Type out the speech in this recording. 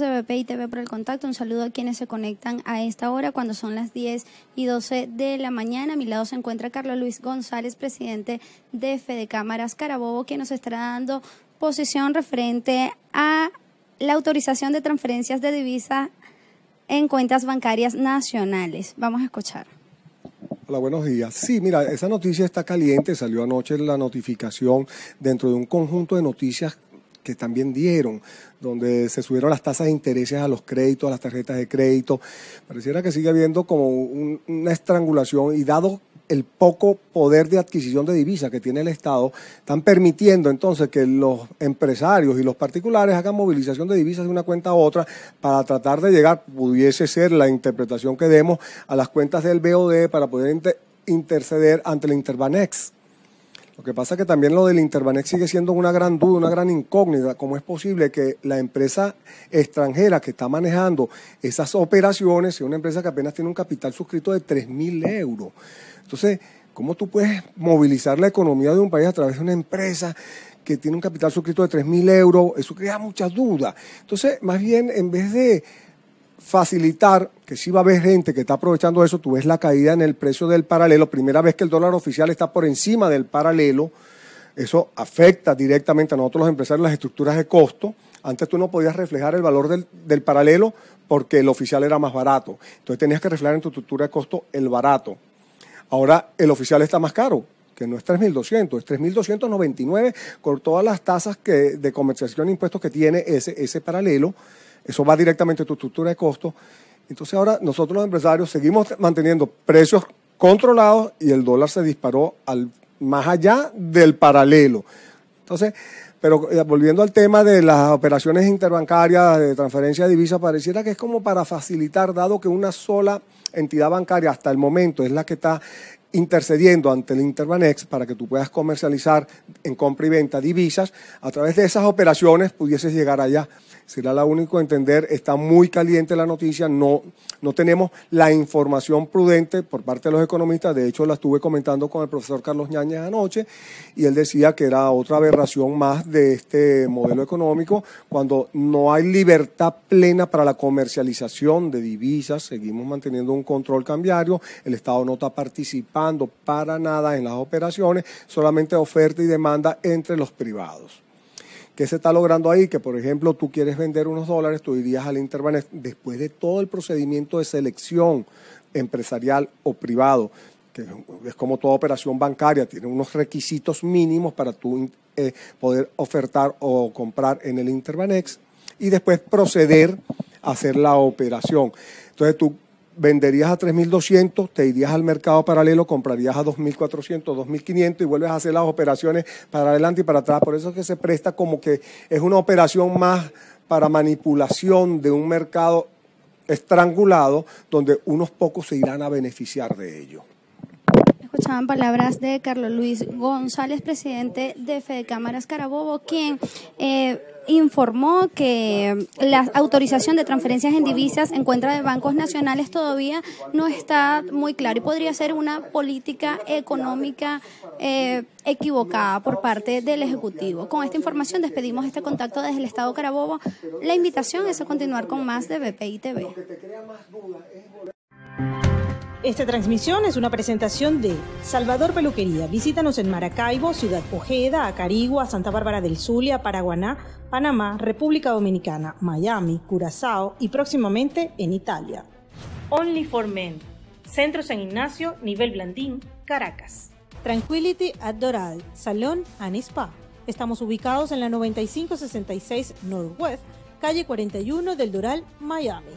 de BP y TV por el contacto, un saludo a quienes se conectan a esta hora cuando son las 10 y 12 de la mañana. A mi lado se encuentra Carlos Luis González, presidente de Fede Cámaras Carabobo, que nos estará dando posición referente a la autorización de transferencias de divisa en cuentas bancarias nacionales. Vamos a escuchar. Hola, buenos días. Sí, mira, esa noticia está caliente, salió anoche la notificación dentro de un conjunto de noticias que también dieron, donde se subieron las tasas de intereses a los créditos, a las tarjetas de crédito. Pareciera que sigue habiendo como una estrangulación y dado el poco poder de adquisición de divisas que tiene el Estado, están permitiendo entonces que los empresarios y los particulares hagan movilización de divisas de una cuenta a otra para tratar de llegar, pudiese ser la interpretación que demos, a las cuentas del BOD para poder interceder ante la Interbanex. Lo que pasa es que también lo del Interbanex sigue siendo una gran duda, una gran incógnita. ¿Cómo es posible que la empresa extranjera que está manejando esas operaciones sea una empresa que apenas tiene un capital suscrito de 3.000 mil euros? Entonces, ¿cómo tú puedes movilizar la economía de un país a través de una empresa? que tiene un capital suscrito de 3.000 euros, eso crea muchas dudas. Entonces, más bien, en vez de facilitar que si va a haber gente que está aprovechando eso, tú ves la caída en el precio del paralelo, primera vez que el dólar oficial está por encima del paralelo, eso afecta directamente a nosotros los empresarios las estructuras de costo. Antes tú no podías reflejar el valor del, paralelo porque el oficial era más barato. Entonces tenías que reflejar en tu estructura de costo el barato. Ahora el oficial está más caro, que no es 3.200, es 3.299 con todas las tasas que, de comercialización e impuestos que tiene ese, ese paralelo. Eso va directamente a tu estructura de costos. Entonces ahora nosotros los empresarios seguimos manteniendo precios controlados y el dólar se disparó al, más allá del paralelo. Entonces, pero eh, volviendo al tema de las operaciones interbancarias de transferencia de divisas, pareciera que es como para facilitar, dado que una sola entidad bancaria hasta el momento es la que está intercediendo ante el Interbanex para que tú puedas comercializar en compra y venta divisas, a través de esas operaciones pudieses llegar allá. Será lo único entender, está muy caliente la noticia, no, no tenemos la información prudente por parte de los economistas, de hecho la estuve comentando con el profesor Carlos Ñañez anoche y él decía que era otra aberración más de este modelo económico cuando no hay libertad plena para la comercialización de divisas, seguimos manteniendo un control cambiario, el Estado no está participando para nada en las operaciones, solamente oferta y demanda entre los privados. ¿Qué se está logrando ahí? Que, por ejemplo, tú quieres vender unos dólares, tú irías al Interbanex después de todo el procedimiento de selección empresarial o privado, que es como toda operación bancaria, tiene unos requisitos mínimos para tú eh, poder ofertar o comprar en el Interbanex y después proceder a hacer la operación. Entonces tú venderías a 3.200, te irías al mercado paralelo, comprarías a 2.400, 2.500 y vuelves a hacer las operaciones para adelante y para atrás. Por eso es que se presta como que es una operación más para manipulación de un mercado estrangulado donde unos pocos se irán a beneficiar de ello escuchaban palabras de Carlos Luis González, presidente de Fede Cámaras Carabobo, quien eh, informó que la autorización de transferencias en divisas en cuenta de bancos nacionales todavía no está muy claro y podría ser una política económica eh, equivocada por parte del Ejecutivo. Con esta información despedimos este contacto desde el Estado Carabobo. La invitación es a continuar con más de BPI TV. Esta transmisión es una presentación de Salvador Peluquería. Visítanos en Maracaibo, Ciudad Ojeda, Acarigua, Santa Bárbara del Zulia, Paraguaná, Panamá, República Dominicana, Miami, Curazao y próximamente en Italia. Only for Men. Centro San Ignacio, Nivel Blandín, Caracas. Tranquility at Doral, Salón and Spa. Estamos ubicados en la 9566 Northwest, calle 41 del Doral, Miami.